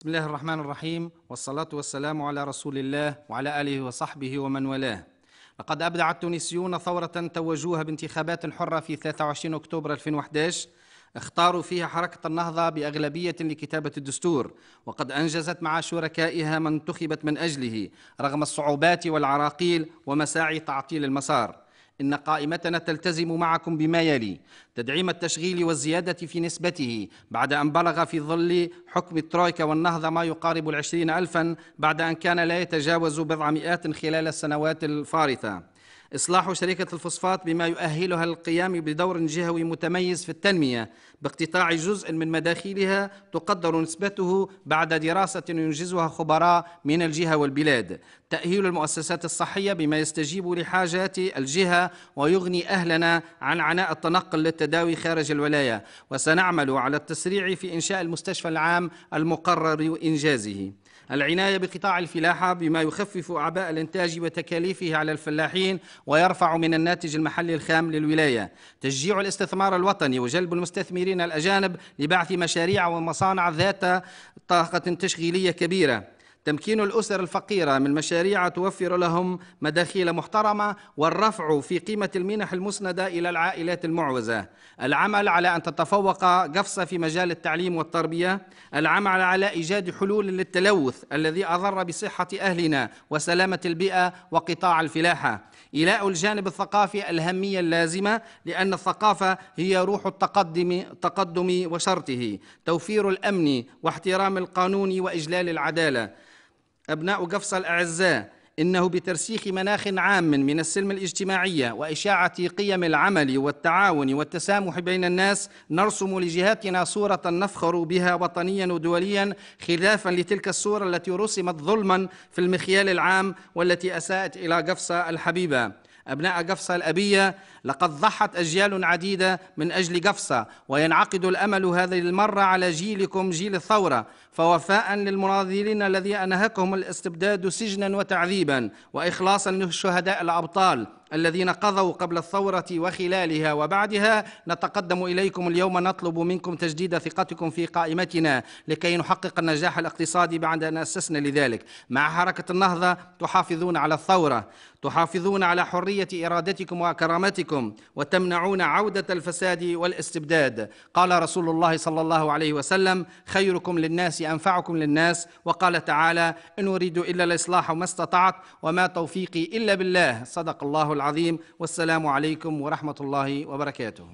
بسم الله الرحمن الرحيم والصلاة والسلام على رسول الله وعلى آله وصحبه ومن والاه لقد أبدع التونسيون ثورة توجوها بانتخابات حرة في 23 أكتوبر 2011 اختاروا فيها حركة النهضة بأغلبية لكتابة الدستور وقد أنجزت مع شركائها ما انتخبت من أجله رغم الصعوبات والعراقيل ومساعي تعطيل المسار إن قائمتنا تلتزم معكم بما يلي تدعيم التشغيل والزيادة في نسبته بعد أن بلغ في ظل حكم الترويكا والنهضة ما يقارب العشرين ألفا بعد أن كان لا يتجاوز بضع مئات خلال السنوات الفارطة إصلاح شركة الفوسفات بما يؤهلها للقيام بدور جهوي متميز في التنمية باقتطاع جزء من مداخلها تقدر نسبته بعد دراسة ينجزها خبراء من الجهة والبلاد تأهيل المؤسسات الصحية بما يستجيب لحاجات الجهة ويغني أهلنا عن عناء التنقل للتداوي خارج الولاية وسنعمل على التسريع في إنشاء المستشفى العام المقرر إنجازه العناية بقطاع الفلاحة بما يخفف أعباء الإنتاج وتكاليفه على الفلاحين ويرفع من الناتج المحلي الخام للولاية تشجيع الاستثمار الوطني وجلب المستثمرين الأجانب لبعث مشاريع ومصانع ذات طاقة تشغيلية كبيرة تمكين الأسر الفقيرة من مشاريع توفر لهم مداخيل محترمة والرفع في قيمة المنح المسندة إلى العائلات المعوزة العمل على أن تتفوق قفصة في مجال التعليم والتربية العمل على إيجاد حلول للتلوث الذي أضر بصحة أهلنا وسلامة البيئة وقطاع الفلاحة إيلاء الجانب الثقافي الأهمية اللازمة لأن الثقافة هي روح التقدم, التقدم وشرطه توفير الأمن واحترام القانون وإجلال العدالة أبناء قفصة الأعزاء إنه بترسيخ مناخ عام من السلم الاجتماعية وإشاعة قيم العمل والتعاون والتسامح بين الناس نرسم لجهاتنا صورة نفخر بها وطنيا ودوليا خلافا لتلك الصورة التي رسمت ظلما في المخيال العام والتي أساءت إلى قفصة الحبيبة أبناء قفصة الأبية لقد ضحت أجيال عديدة من أجل قفصة وينعقد الأمل هذه المرة على جيلكم جيل الثورة فوفاء للمناضلين الذي أنهكهم الاستبداد سجنا وتعذيبا وإخلاصا للشهداء الأبطال الذين قضوا قبل الثورة وخلالها وبعدها نتقدم إليكم اليوم نطلب منكم تجديد ثقتكم في قائمتنا لكي نحقق النجاح الاقتصادي بعد أن أسسنا لذلك مع حركة النهضة تحافظون على الثورة تحافظون على حرية إرادتكم وكرامتكم وتمنعون عودة الفساد والاستبداد قال رسول الله صلى الله عليه وسلم خيركم للناس أنفعكم للناس وقال تعالى إن أريد إلا الإصلاح ما استطعت وما توفيقي إلا بالله صدق الله العظيم والسلام عليكم ورحمة الله وبركاته